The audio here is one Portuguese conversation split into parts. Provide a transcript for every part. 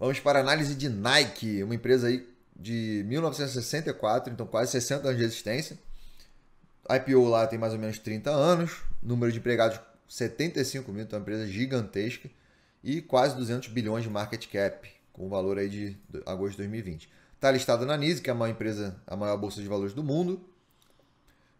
Vamos para a análise de Nike, uma empresa aí de 1964, então quase 60 anos de existência. IPO lá tem mais ou menos 30 anos, número de empregados 75 mil, então é uma empresa gigantesca e quase 200 bilhões de market cap, com o valor aí de agosto de 2020. Está listada na NISE, que é a maior empresa, a maior bolsa de valores do mundo,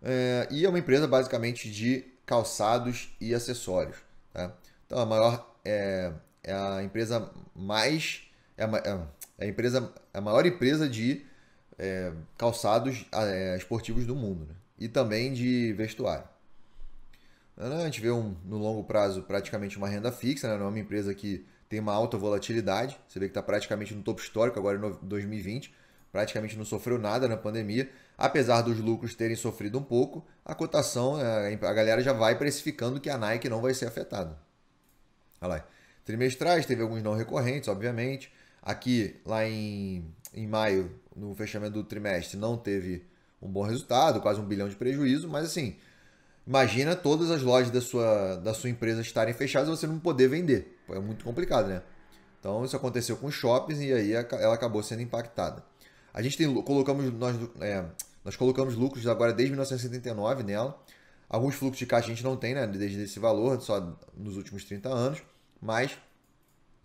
é, e é uma empresa basicamente de calçados e acessórios. Tá? Então a maior é, é a empresa mais é a, é, é a empresa, é a maior empresa de é, calçados ah, é, esportivos do mundo né? e também de vestuário. Né, né? A gente vê um, no longo prazo praticamente uma renda fixa, né? não é uma empresa que tem uma alta volatilidade, você vê que está praticamente no topo histórico agora em 2020, praticamente não sofreu nada na pandemia, apesar dos lucros terem sofrido um pouco, a cotação, é, a galera já vai precificando que a Nike não vai ser afetada. Olha lá. Trimestrais, teve alguns não recorrentes, obviamente aqui lá em, em maio, no fechamento do trimestre, não teve um bom resultado, quase um bilhão de prejuízo, mas assim, imagina todas as lojas da sua, da sua empresa estarem fechadas e você não poder vender. É muito complicado, né? Então isso aconteceu com os shoppings e aí ela acabou sendo impactada. A gente tem, colocamos, nós, é, nós colocamos lucros agora desde 1979 nela. Alguns fluxos de caixa a gente não tem, né? Desde esse valor, só nos últimos 30 anos. Mas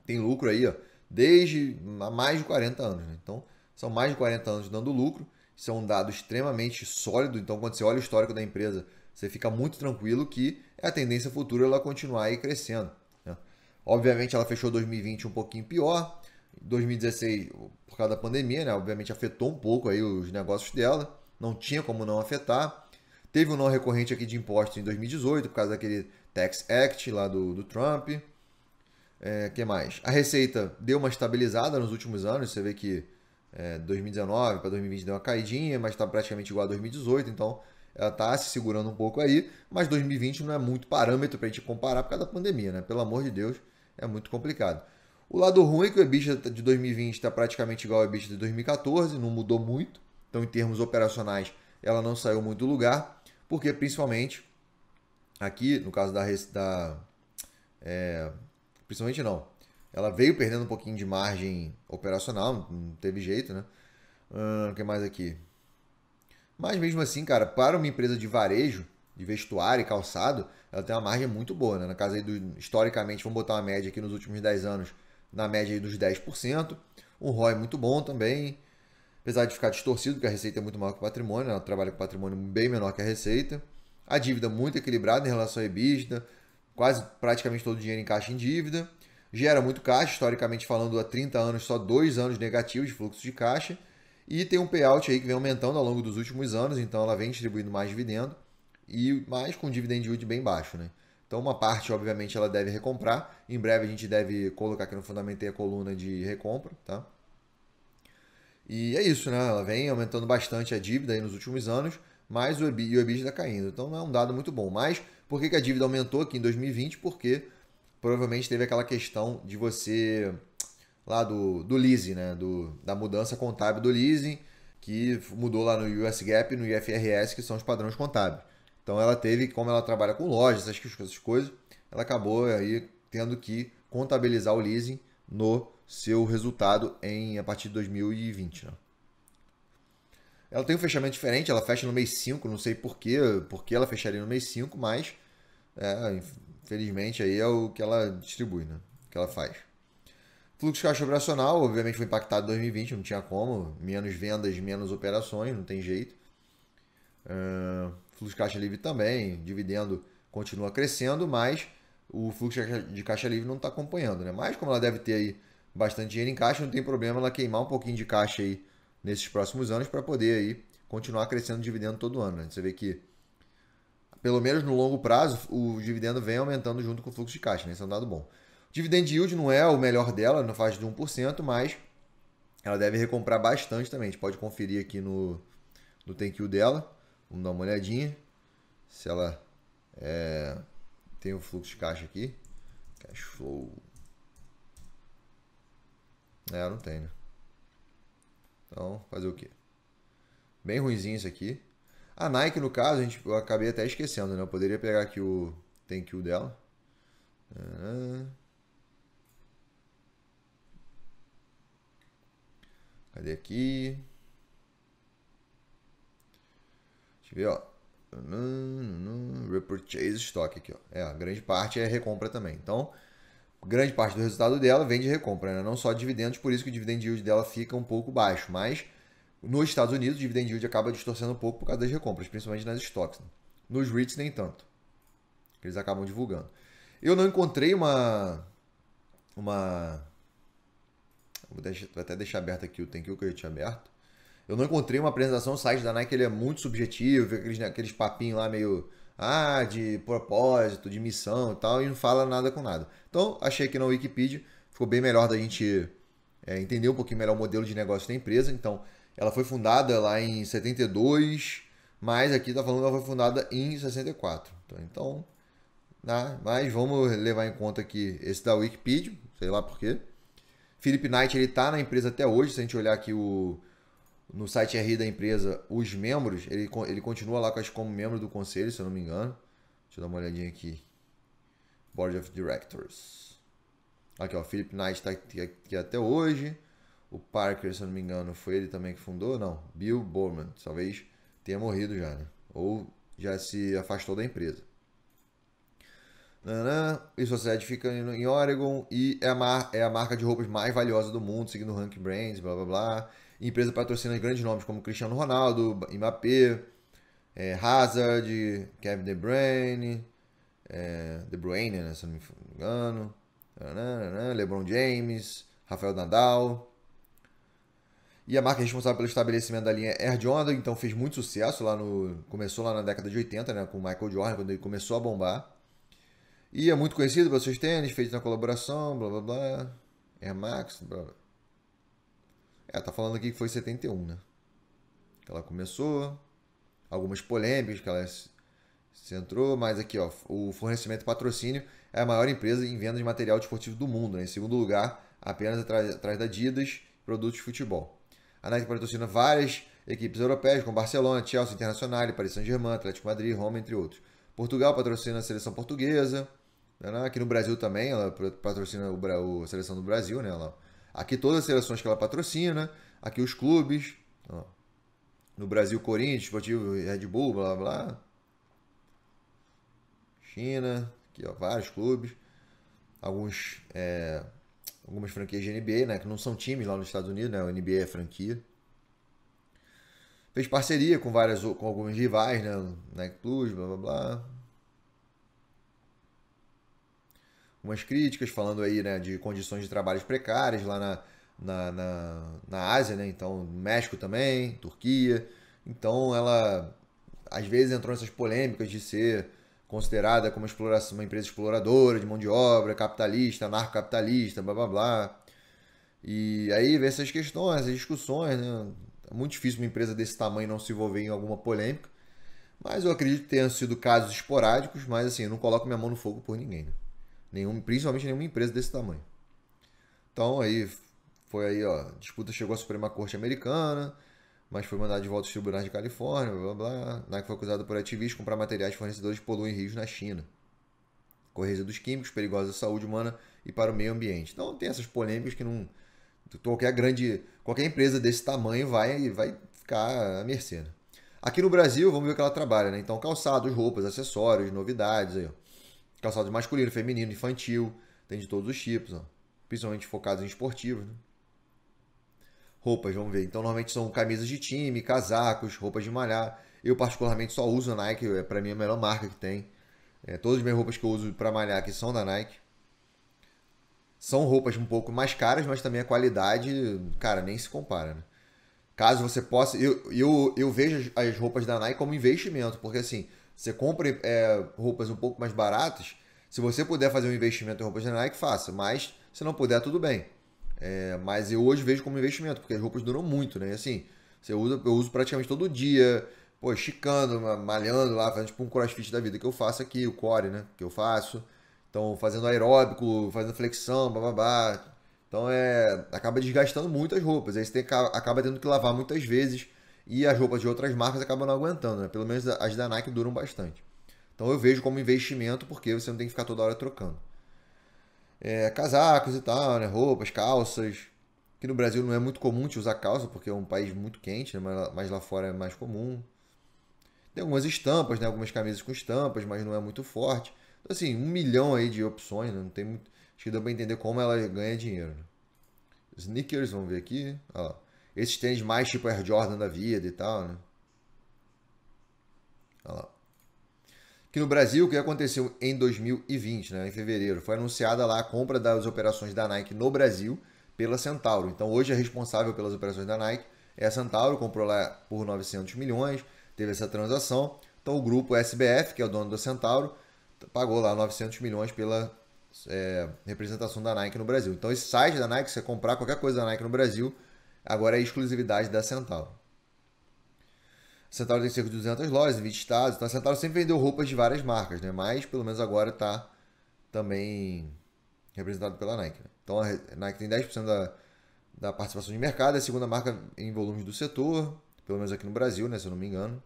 tem lucro aí, ó desde há mais de 40 anos. Né? Então, são mais de 40 anos dando lucro. Isso é um dado extremamente sólido. Então, quando você olha o histórico da empresa, você fica muito tranquilo que a tendência futura ela continuar aí crescendo. Né? Obviamente, ela fechou 2020 um pouquinho pior. 2016, por causa da pandemia, né? obviamente afetou um pouco aí os negócios dela. Não tinha como não afetar. Teve um não recorrente aqui de impostos em 2018, por causa daquele Tax Act lá do, do Trump. É, que mais? A receita deu uma estabilizada nos últimos anos. Você vê que é, 2019 para 2020 deu uma caidinha, mas está praticamente igual a 2018. Então ela está se segurando um pouco aí. Mas 2020 não é muito parâmetro para a gente comparar por causa da pandemia, né? Pelo amor de Deus, é muito complicado. O lado ruim é que o EBITDA de 2020 está praticamente igual ao EBITDA de 2014, não mudou muito. Então, em termos operacionais, ela não saiu muito do lugar, porque principalmente aqui, no caso da, da é, Principalmente não. Ela veio perdendo um pouquinho de margem operacional, não teve jeito, né? Ah, o que mais aqui? Mas mesmo assim, cara, para uma empresa de varejo, de vestuário e calçado, ela tem uma margem muito boa, né? Na casa aí do, historicamente, vamos botar uma média aqui nos últimos 10 anos, na média aí dos 10%. Um ROI é muito bom também, apesar de ficar distorcido, porque a receita é muito maior que o patrimônio, né? ela trabalha com patrimônio bem menor que a receita. A dívida muito equilibrada em relação à EBITDA, quase praticamente todo o dinheiro em caixa em dívida, gera muito caixa, historicamente falando, há 30 anos, só dois anos negativos de fluxo de caixa, e tem um payout aí que vem aumentando ao longo dos últimos anos, então ela vem distribuindo mais dividendo, e mais com dividend yield bem baixo, né? Então uma parte, obviamente, ela deve recomprar, em breve a gente deve colocar aqui no fundamento a coluna de recompra, tá? E é isso, né? Ela vem aumentando bastante a dívida nos últimos anos, mas o EBITDA, o EBITDA tá caindo. Então não é um dado muito bom, mas por que, que a dívida aumentou aqui em 2020? Porque provavelmente teve aquela questão de você lá do, do leasing, né? Do, da mudança contábil do leasing, que mudou lá no US GAAP e no IFRS, que são os padrões contábeis. Então ela teve, como ela trabalha com lojas, essas, essas coisas, ela acabou aí tendo que contabilizar o leasing no seu resultado em a partir de 2020. Né? Ela tem um fechamento diferente, ela fecha no mês 5, não sei porquê, porque ela fecharia no mês 5, mas é, infelizmente aí é o que ela distribui, né? O que ela faz. Fluxo de caixa operacional, obviamente foi impactado em 2020, não tinha como. Menos vendas, menos operações, não tem jeito. Uh, fluxo de caixa livre também, dividendo continua crescendo, mas o fluxo de caixa livre não está acompanhando, né? Mas como ela deve ter aí bastante dinheiro em caixa, não tem problema ela queimar um pouquinho de caixa aí nesses próximos anos para poder aí continuar crescendo o dividendo todo ano. Né? Você vê que, pelo menos no longo prazo, o dividendo vem aumentando junto com o fluxo de caixa, né? Isso é um dado bom. O dividend yield não é o melhor dela, na faixa de 1%, mas ela deve recomprar bastante também. A gente pode conferir aqui no, no thank you dela. Vamos dar uma olhadinha. Se ela é, tem o fluxo de caixa aqui. Cash flow. É, não tem, né? Então, fazer o quê? Bem ruimzinho isso aqui. A Nike, no caso, a gente, eu acabei até esquecendo, né? Eu poderia pegar aqui o thank you dela. Ah. Cadê aqui? Deixa eu ver, ó. Repurchase estoque aqui, ó. É, a grande parte é recompra também. Então, grande parte do resultado dela vem de recompra, né? não só dividendos, por isso que o dividend yield dela fica um pouco baixo, mas nos Estados Unidos o dividend yield acaba distorcendo um pouco por causa das recompras, principalmente nas stocks. Né? Nos REITs nem tanto, eles acabam divulgando. Eu não encontrei uma... uma vou, deixar, vou até deixar aberto aqui o thank you que eu tinha aberto. Eu não encontrei uma apresentação, o site da Nike ele é muito subjetivo, aqueles, né, aqueles papinhos lá meio ah, de propósito, de missão e tal, e não fala nada com nada. Então, achei que na Wikipedia ficou bem melhor da gente é, entender um pouquinho melhor o modelo de negócio da empresa. Então, ela foi fundada lá em 72, mas aqui está falando que ela foi fundada em 64. Então, tá? mas vamos levar em conta aqui esse da Wikipedia, sei lá porquê. Felipe Knight ele tá na empresa até hoje, se a gente olhar aqui o no site RI da empresa, os membros, ele, ele continua lá com como membro do conselho, se eu não me engano. Deixa eu dar uma olhadinha aqui. Board of Directors. Aqui, ó, Philip Knight está aqui, aqui, até hoje. O Parker, se eu não me engano, foi ele também que fundou? Não, Bill Bowman, talvez tenha morrido já, né? Ou já se afastou da empresa. e sua sede fica em Oregon e é a, mar, é a marca de roupas mais valiosa do mundo, seguindo o Hank Brands, blá blá blá. A empresa patrocina grandes nomes como Cristiano Ronaldo, Mbappé, é, Hazard, Kevin De Bruyne, é, De Bruyne, né, se não me engano, LeBron James, Rafael Nadal. E a marca responsável pelo estabelecimento da linha é Air Jordan, então fez muito sucesso lá no. Começou lá na década de 80, né? Com o Michael Jordan, quando ele começou a bombar. E é muito conhecido pelos seus tênis, feito na colaboração, blá blá blá. Air Max, blá blá. É, tá falando aqui que foi 71, né? Que ela começou, algumas polêmicas que ela se entrou, mas aqui, ó, o fornecimento e patrocínio é a maior empresa em venda de material esportivo do mundo, né? Em segundo lugar, apenas atrás, atrás da Adidas, produtos de futebol. A Nike patrocina várias equipes europeias, como Barcelona, Chelsea Internacional, Paris Saint-Germain, Atlético Madrid, Roma, entre outros. Portugal patrocina a seleção portuguesa. Né? Aqui no Brasil também, ela patrocina a seleção do Brasil, né? Ela Aqui todas as seleções que ela patrocina, aqui os clubes. Ó. No Brasil, Corinthians, Esportivo Red Bull, blá blá. China, aqui ó, vários clubes. Alguns, é, algumas franquias de NBA, né? Que não são times lá nos Estados Unidos, né? O NBA é franquia. Fez parceria com várias com alguns rivais, né? Nike Plus, blá blá blá. umas críticas falando aí né, de condições de trabalho precárias lá na, na, na, na Ásia, né? então México também, Turquia. Então ela às vezes entrou nessas polêmicas de ser considerada como uma empresa exploradora de mão de obra, capitalista, narcocapitalista, blá blá blá. E aí vem essas questões, essas discussões, né? É muito difícil uma empresa desse tamanho não se envolver em alguma polêmica. Mas eu acredito que tenham sido casos esporádicos, mas assim, eu não coloco minha mão no fogo por ninguém. Né? Nenhum, principalmente nenhuma empresa desse tamanho. Então aí foi aí, ó, disputa chegou à Suprema Corte Americana, mas foi mandado de volta aos tribunais de Califórnia, blá blá. Nike foi acusada por ativistas comprar materiais de fornecedores de poluem rios na China. Correza dos químicos perigosos à saúde humana e para o meio ambiente. Então tem essas polêmicas que não qualquer grande, qualquer empresa desse tamanho vai vai ficar à mercê. Né? Aqui no Brasil, vamos ver o que ela trabalha, né? Então calçados, roupas, acessórios, novidades aí, ó. Calçado masculino, feminino, infantil, tem de todos os tipos, ó. principalmente focados em esportivos. Né? Roupas, vamos ver. Então, normalmente são camisas de time, casacos, roupas de malhar. Eu, particularmente, só uso a Nike, é para mim é a melhor marca que tem. É, todas as minhas roupas que eu uso para malhar aqui são da Nike. São roupas um pouco mais caras, mas também a qualidade, cara, nem se compara. Né? Caso você possa. Eu, eu, eu vejo as roupas da Nike como investimento, porque assim, você compra é, roupas um pouco mais baratas. Se você puder fazer um investimento em roupas da Nike, faça. Mas se não puder, tudo bem. É, mas eu hoje vejo como investimento, porque as roupas duram muito, né? E assim, você usa, eu uso praticamente todo dia, pô, esticando, malhando lá, fazendo tipo um crossfit da vida que eu faço aqui, o core, né? Que eu faço. Então, fazendo aeróbico, fazendo flexão, bababá. Então, é, acaba desgastando muito as roupas. Aí você tem, acaba tendo que lavar muitas vezes e as roupas de outras marcas acabam não aguentando, né? Pelo menos as da Nike duram bastante. Então eu vejo como investimento porque você não tem que ficar toda hora trocando. É, casacos e tal, né? Roupas, calças. Que no Brasil não é muito comum te usar calça porque é um país muito quente, né? mas lá fora é mais comum. Tem algumas estampas, né? Algumas camisas com estampas, mas não é muito forte. Então, assim, um milhão aí de opções, né? Não tem muito... Acho que dá pra entender como ela ganha dinheiro. Né? Sneakers, vamos ver aqui. Olha lá. Esses tênis mais tipo Air Jordan da vida e tal, né? Olha lá. Aqui no Brasil, o que aconteceu em 2020, né, em fevereiro? Foi anunciada lá a compra das operações da Nike no Brasil pela Centauro. Então, hoje a responsável pelas operações da Nike é a Centauro, comprou lá por 900 milhões, teve essa transação. Então, o grupo SBF, que é o dono da Centauro, pagou lá 900 milhões pela é, representação da Nike no Brasil. Então, esse site da Nike, se você comprar qualquer coisa da Nike no Brasil, Agora é exclusividade da Centauro. A Centauro tem cerca de 200 lojas em 20 estados. Então a Centauro sempre vendeu roupas de várias marcas, né? Mas pelo menos agora está também representado pela Nike. Né? Então a Nike tem 10% da, da participação de mercado. É a segunda marca em volumes do setor, pelo menos aqui no Brasil, né? Se eu não me engano.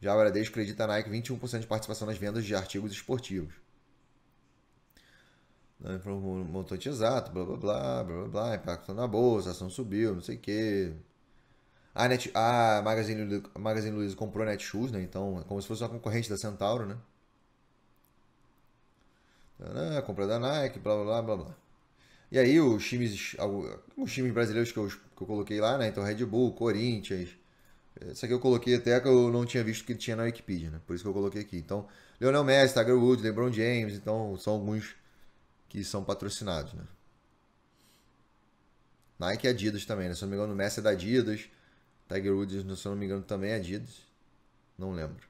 Já a Bradesco acredita a Nike 21% de participação nas vendas de artigos esportivos não né, informou um montante exato, blá blá blá, blá blá blá, impacto na bolsa, a ação subiu, não sei o quê. A, Net, a Magazine, Luiza, a Magazine Luiza comprou a Netshoes, né? Então é como se fosse uma concorrente da Centauro, né? A compra da Nike, blá blá blá blá. E aí os times, alguns times brasileiros que eu, que eu coloquei lá, né? Então Red Bull, Corinthians. Eh, isso aqui eu coloquei até que eu não tinha visto que tinha na Wikipedia, né? Por isso que eu coloquei aqui. Então, Lionel Messi, Tiger Woods, LeBron James, então são alguns que são patrocinados, né? Nike e Adidas também, né? Se eu não me engano, o Messi é da Adidas. Tiger Woods, se eu não me engano, também é Adidas. Não lembro.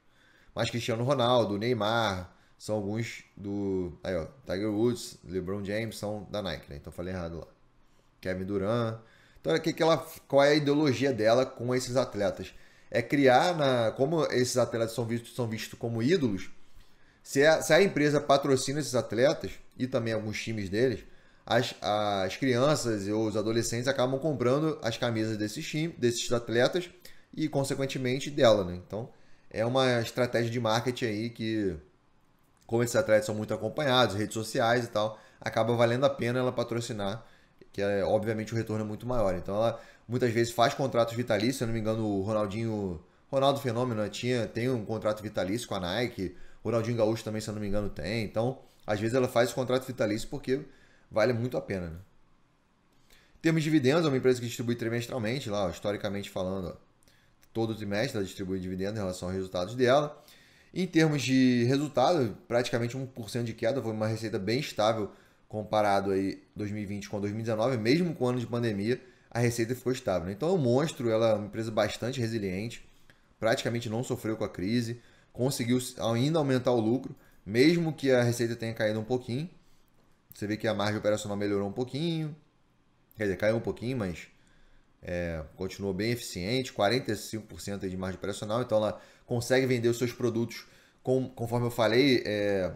Mas Cristiano Ronaldo, Neymar, são alguns do... Aí, ó. Tiger Woods, LeBron James são da Nike, né? Então falei errado lá. Kevin Durant. Então, que que ela, qual é a ideologia dela com esses atletas? É criar, na, como esses atletas são vistos, são vistos como ídolos, se a, é, se a empresa patrocina esses atletas e também alguns times deles, as, as crianças ou os adolescentes acabam comprando as camisas desses, times desses atletas e, consequentemente, dela. Né? Então, é uma estratégia de marketing aí que, como esses atletas são muito acompanhados, redes sociais e tal, acaba valendo a pena ela patrocinar, que é, obviamente o retorno é muito maior. Então, ela muitas vezes faz contratos vitalícios, se eu não me engano, o Ronaldinho. Ronaldo Fenômeno né, tinha, tem um contrato vitalício com a Nike, Ronaldinho Gaúcho também, se eu não me engano, tem. Então, às vezes ela faz contrato vitalício porque vale muito a pena. Né? Em termos de dividendos, é uma empresa que distribui trimestralmente, lá, ó, historicamente falando, ó, todo trimestre ela distribui dividendos em relação aos resultados dela. Em termos de resultado, praticamente 1% de queda, foi uma receita bem estável comparado aí 2020 com 2019, mesmo com o ano de pandemia, a receita ficou estável. Né? Então o é monstro, ela é uma empresa bastante resiliente, praticamente não sofreu com a crise, conseguiu ainda aumentar o lucro mesmo que a receita tenha caído um pouquinho, você vê que a margem operacional melhorou um pouquinho, quer dizer, caiu um pouquinho, mas é, continuou bem eficiente, 45% de margem operacional, então ela consegue vender os seus produtos, com, conforme eu falei, é,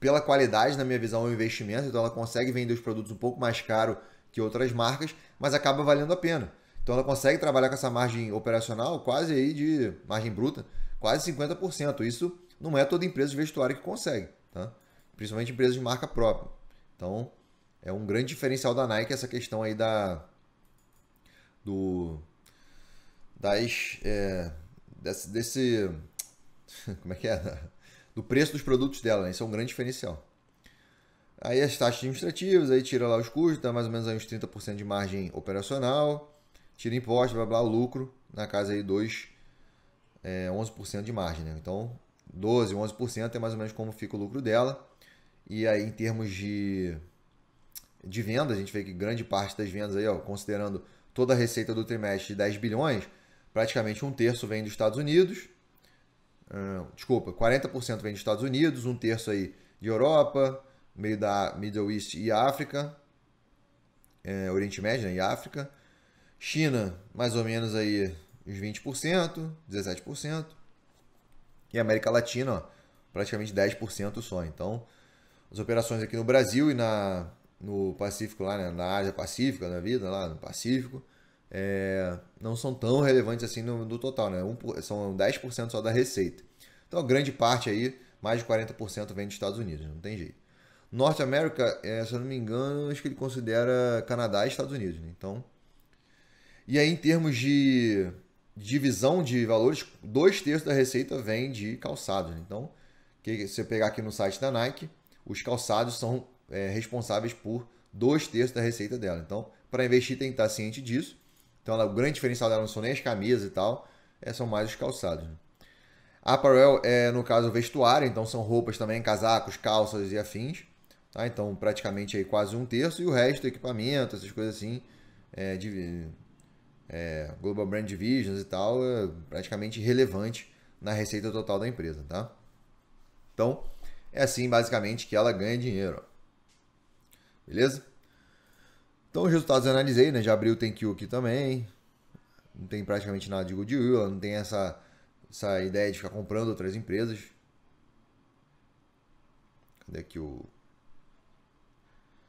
pela qualidade, na minha visão, o é um investimento, então ela consegue vender os produtos um pouco mais caro que outras marcas, mas acaba valendo a pena. Então ela consegue trabalhar com essa margem operacional quase aí de margem bruta, quase 50%. Isso não é toda empresa de vestuário que consegue, tá? principalmente empresas de marca própria. Então, é um grande diferencial da Nike essa questão aí da do das é, desse, desse, como é que é do preço dos produtos dela. Né? Isso é um grande diferencial. Aí as taxas administrativas, aí tira lá os custos, dá mais ou menos aí uns 30% de margem operacional, tira imposto, blá blá, lucro, na casa aí 2, é, 11% de margem, né? Então, 12, 11% é mais ou menos como fica o lucro dela. E aí, em termos de, de vendas a gente vê que grande parte das vendas, aí, ó, considerando toda a receita do trimestre de 10 bilhões, praticamente um terço vem dos Estados Unidos. Uh, desculpa, 40% vem dos Estados Unidos, um terço aí de Europa, meio da Middle East e África, é, Oriente Médio né, e África. China, mais ou menos aí uns 20%, 17%. E América Latina, ó, praticamente 10% só. Então, as operações aqui no Brasil e na, no Pacífico, lá né, na Ásia Pacífica, na vida, lá no Pacífico, é, não são tão relevantes assim no, total, né? Um, são 10% só da receita. Então, a grande parte aí, mais de 40% vem dos Estados Unidos, não tem jeito. Norte América, é, se eu não me engano, acho que ele considera Canadá e Estados Unidos, né? Então, e aí em termos de divisão de valores, dois terços da receita vem de calçados. Então, se você pegar aqui no site da Nike, os calçados são é, responsáveis por dois terços da receita dela. Então, para investir tem que estar tá ciente disso. Então, ela, o grande diferencial dela não são nem as camisas e tal, é, são mais os calçados. Né? Apparel é, no caso, vestuário, então são roupas também, casacos, calças e afins. Tá? Então, praticamente aí quase um terço. E o resto, equipamento, essas coisas assim, é, de, é, Global Brand Divisions e tal, é praticamente irrelevante na receita total da empresa, tá? Então, é assim basicamente que ela ganha dinheiro. Beleza? Então, os resultados eu analisei, né? Já abri o TenQ aqui também. Não tem praticamente nada de goodwill, ela não tem essa, essa ideia de ficar comprando outras empresas. Cadê aqui o...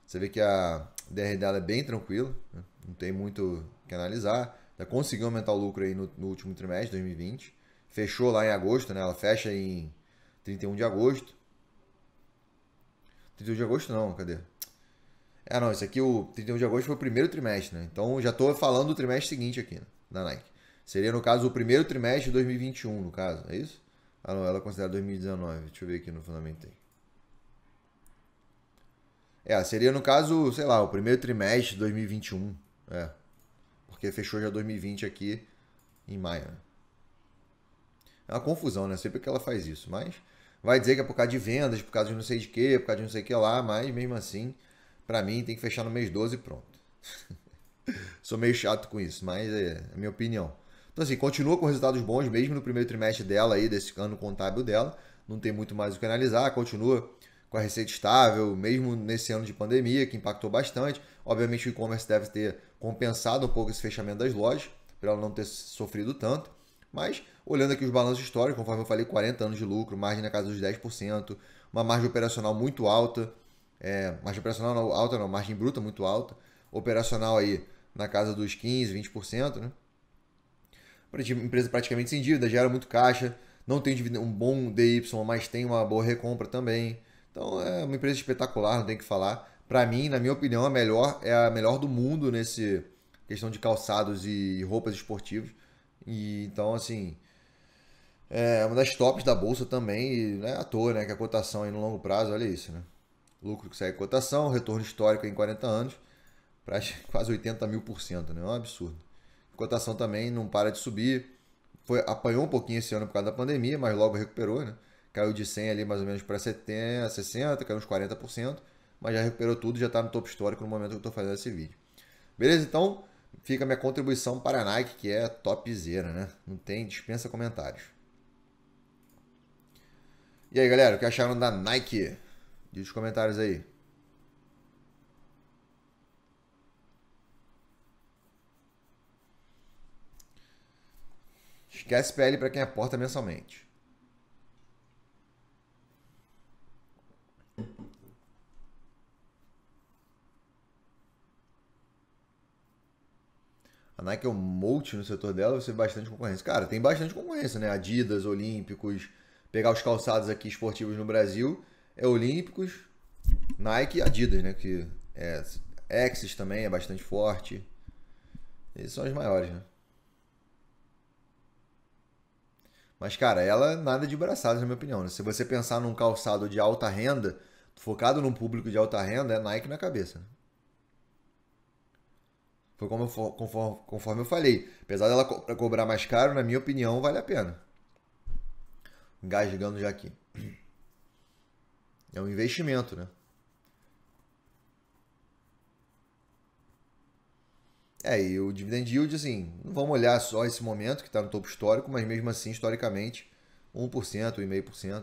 Você vê que a, o DR dela é bem tranquilo, né? não tem muito que analisar. Já conseguiu aumentar o lucro aí no, no último trimestre de 2020. Fechou lá em agosto, né? Ela fecha em 31 de agosto. 31 de agosto não, cadê? Ah, não, esse aqui, o 31 de agosto foi o primeiro trimestre, né? Então já estou falando do trimestre seguinte aqui, né? Da Nike. Seria, no caso, o primeiro trimestre de 2021, no caso, é isso? Ah, não, ela considera 2019. Deixa eu ver aqui no fundamento aí. É, seria no caso, sei lá, o primeiro trimestre de 2021. É. Porque fechou já 2020 aqui em maio. Né? É uma confusão, né? Sempre que ela faz isso, mas vai dizer que é por causa de vendas, por causa de não sei de quê, por causa de não sei o que lá, mas mesmo assim, para mim tem que fechar no mês 12 e pronto. Sou meio chato com isso, mas é a é minha opinião. Então assim, continua com resultados bons mesmo no primeiro trimestre dela aí, desse ano contábil dela, não tem muito mais o que analisar, continua com a receita estável, mesmo nesse ano de pandemia, que impactou bastante. Obviamente, o e-commerce deve ter compensado um pouco esse fechamento das lojas, para ela não ter sofrido tanto. Mas, olhando aqui os balanços históricos, conforme eu falei, 40 anos de lucro, margem na casa dos 10%, uma margem operacional muito alta, é, margem operacional não, alta não, margem bruta muito alta, operacional aí na casa dos 15%, 20%, né? Empresa praticamente sem dívida, gera muito caixa, não tem um bom DY, mas tem uma boa recompra também. Então é uma empresa espetacular, não tem que falar. Para mim, na minha opinião, a melhor é a melhor do mundo nesse questão de calçados e roupas esportivas. E então assim, é uma das tops da bolsa também, e não é à toa, né, que a cotação aí no longo prazo, olha isso, né? Lucro que sai cotação, retorno histórico em 40 anos, para quase 80 mil por cento, né? É um absurdo. A cotação também não para de subir. Foi, apanhou um pouquinho esse ano por causa da pandemia, mas logo recuperou, né? caiu de 100 ali mais ou menos para 70, 60, caiu uns 40%, mas já recuperou tudo, já está no topo histórico no momento que eu estou fazendo esse vídeo. Beleza? Então, fica a minha contribuição para a Nike, que é topzera, né? Não tem, dispensa comentários. E aí, galera, o que acharam da Nike? Diz os comentários aí. Esquece PL para quem aporta é mensalmente. Nike é, é um multi no setor dela, Você tem bastante concorrência. Cara, tem bastante concorrência, né? Adidas, Olímpicos, pegar os calçados aqui esportivos no Brasil, é Olímpicos, Nike e Adidas, né? Que é Axis também é bastante forte. Esses são os maiores, né? Mas, cara, ela nada de braçadas, na minha opinião. Né? Se você pensar num calçado de alta renda, focado num público de alta renda, é Nike na cabeça. Né? Foi como eu, conforme, conforme eu falei. Apesar dela co cobrar mais caro, na minha opinião, vale a pena. Engasgando já aqui. É um investimento, né? É, e o dividend yield, assim, não vamos olhar só esse momento que está no topo histórico, mas mesmo assim, historicamente, 1%, 1,5%. Né?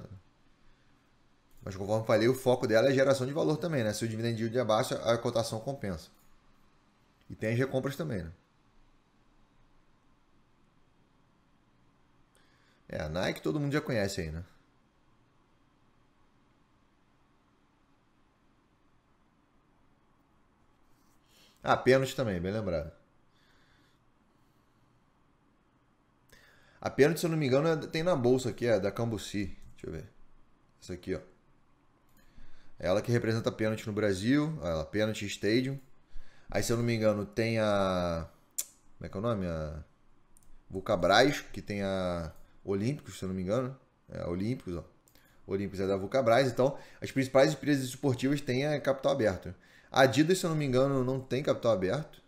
Mas conforme falei, o foco dela é geração de valor também, né? Se o dividend yield é baixo, a cotação compensa. E tem as recompras também, né? É, a Nike todo mundo já conhece aí, né? Ah, pênalti também, bem lembrado. A pênalti, se eu não me engano, é, tem na bolsa aqui, é da Cambuci. Deixa eu ver. Essa aqui, ó. É ela que representa a pênalti no Brasil, lá, pênalti stadium. Aí, se eu não me engano, tem a. Como é que é o nome? A Vulcabras, que tem a Olímpicos, se eu não me engano. Né? É, Olímpicos, ó. Olímpicos é da Vulcabras. Então, as principais empresas esportivas têm a capital aberto. A Adidas, se eu não me engano, não tem capital aberto.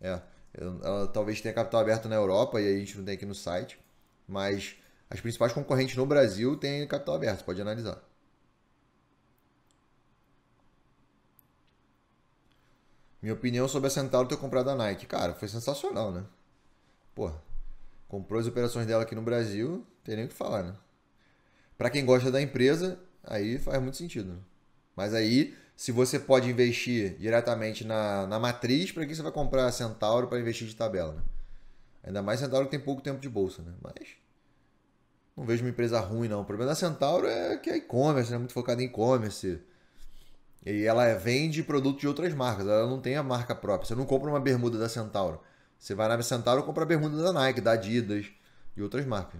É. Ela talvez tenha capital aberto na Europa e a gente não tem aqui no site. Mas as principais concorrentes no Brasil têm capital aberto, pode analisar. Minha opinião sobre a Centauro ter comprado a Nike. Cara, foi sensacional, né? Pô, comprou as operações dela aqui no Brasil, tem nem o que falar, né? Pra quem gosta da empresa, aí faz muito sentido. Né? Mas aí, se você pode investir diretamente na, na matriz, para que você vai comprar a Centauro para investir de tabela, né? Ainda mais Centauro que tem pouco tempo de bolsa, né? Mas não vejo uma empresa ruim, não. O problema da Centauro é que é e-commerce, né? Muito focado em e-commerce. E ela vende produto de outras marcas, ela não tem a marca própria. Você não compra uma bermuda da Centauro. Você vai na Centauro e compra a bermuda da Nike, da Adidas e outras marcas.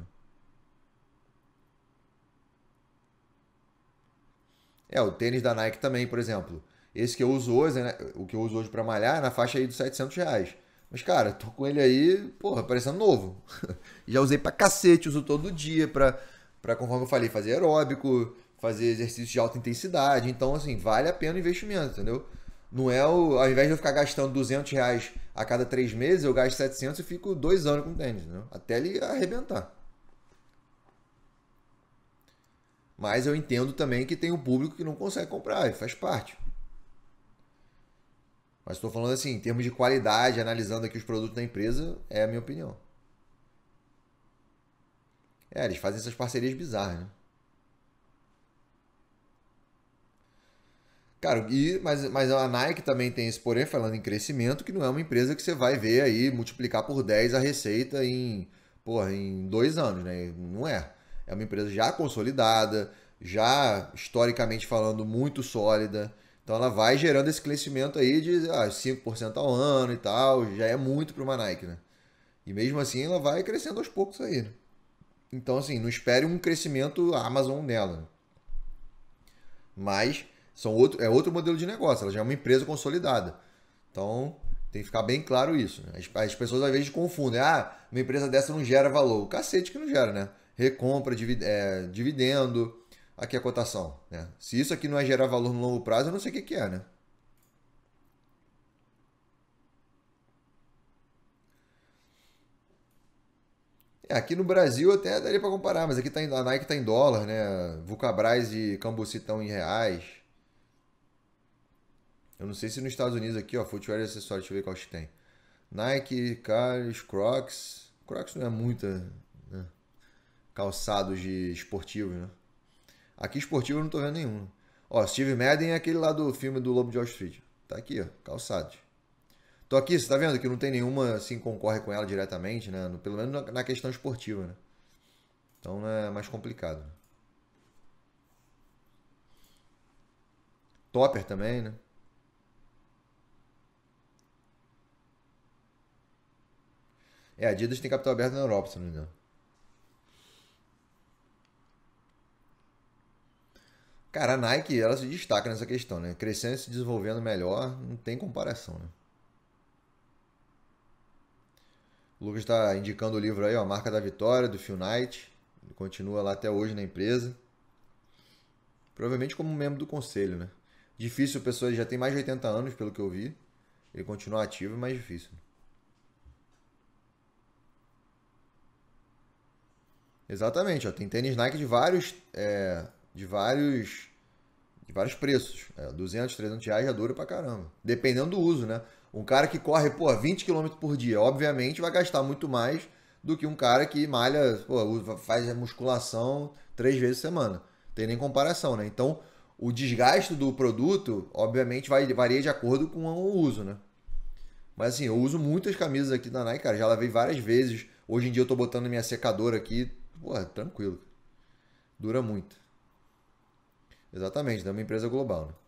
É, o tênis da Nike também, por exemplo. Esse que eu uso hoje, né? o que eu uso hoje para malhar, é na faixa aí dos 700 reais. Mas, cara, tô com ele aí, porra, parecendo novo. Já usei pra cacete, uso todo dia pra, pra conforme eu falei, fazer aeróbico, fazer exercícios de alta intensidade. Então, assim, vale a pena o investimento, entendeu? Não é o. Ao invés de eu ficar gastando 200 reais a cada três meses, eu gasto 700 e fico dois anos com tênis, entendeu? Até ele arrebentar. Mas eu entendo também que tem um público que não consegue comprar, e faz parte. Mas estou falando assim, em termos de qualidade, analisando aqui os produtos da empresa, é a minha opinião. É, eles fazem essas parcerias bizarras, né? Cara, e, mas, mas a Nike também tem esse porém, falando em crescimento, que não é uma empresa que você vai ver aí multiplicar por 10 a receita em, porra, em dois anos, né? Não é. É uma empresa já consolidada, já historicamente falando muito sólida. Então ela vai gerando esse crescimento aí de ah, 5% ao ano e tal, já é muito para uma Nike, né? E mesmo assim ela vai crescendo aos poucos aí. Né? Então assim, não espere um crescimento Amazon nela. Mas são outro, é outro modelo de negócio, ela já é uma empresa consolidada. Então, tem que ficar bem claro isso. Né? As, as, pessoas às vezes confundem. Ah, uma empresa dessa não gera valor. O cacete que não gera, né? Recompra, divid, é, dividendo. Aqui é a cotação. Né? Se isso aqui não é gerar valor no longo prazo, eu não sei o que, que é, né? É, aqui no Brasil até daria para comparar, mas aqui tá a Nike está em dólar, né? Vulcabras e Cambuci estão em reais. Eu não sei se nos Estados Unidos aqui, ó, footwear e acessórios, deixa eu ver qual que tem. Nike, Carlos Crocs. Crocs não é muita né? calçados de esportivos, né? Aqui esportivo eu não tô vendo nenhum. Ó, Steve Madden é aquele lá do filme do Lobo de Wall Street. Tá aqui, ó, calçados. Tô aqui, você tá vendo que não tem nenhuma assim concorre com ela diretamente, né? Pelo menos na questão esportiva, né? Então né, é mais complicado. Topper também, né? É, a Adidas tem capital aberto na Europa, se não me engano. Cara, a Nike, ela se destaca nessa questão, né? Crescendo e se desenvolvendo melhor, não tem comparação, né? O Lucas está indicando o livro aí, ó, Marca da Vitória, do Phil Knight. Ele continua lá até hoje na empresa. Provavelmente como membro do conselho, né? Difícil, pessoa já tem mais de 80 anos, pelo que eu vi. Ele continua ativo, é mais difícil. Né? Exatamente, ó, tem tênis Nike de vários, é, de vários, de vários preços. É, 200, 300 reais já é dura pra caramba. Dependendo do uso, né? Um cara que corre, pô, 20 km por dia, obviamente vai gastar muito mais do que um cara que malha, pô, faz musculação três vezes por semana. Tem nem comparação, né? Então, o desgaste do produto, obviamente, vai, varia de acordo com o uso, né? Mas assim, eu uso muitas camisas aqui da Nike, cara. Já lavei várias vezes. Hoje em dia eu tô botando minha secadora aqui Pô, é tranquilo. Dura muito. Exatamente, é uma empresa global, né?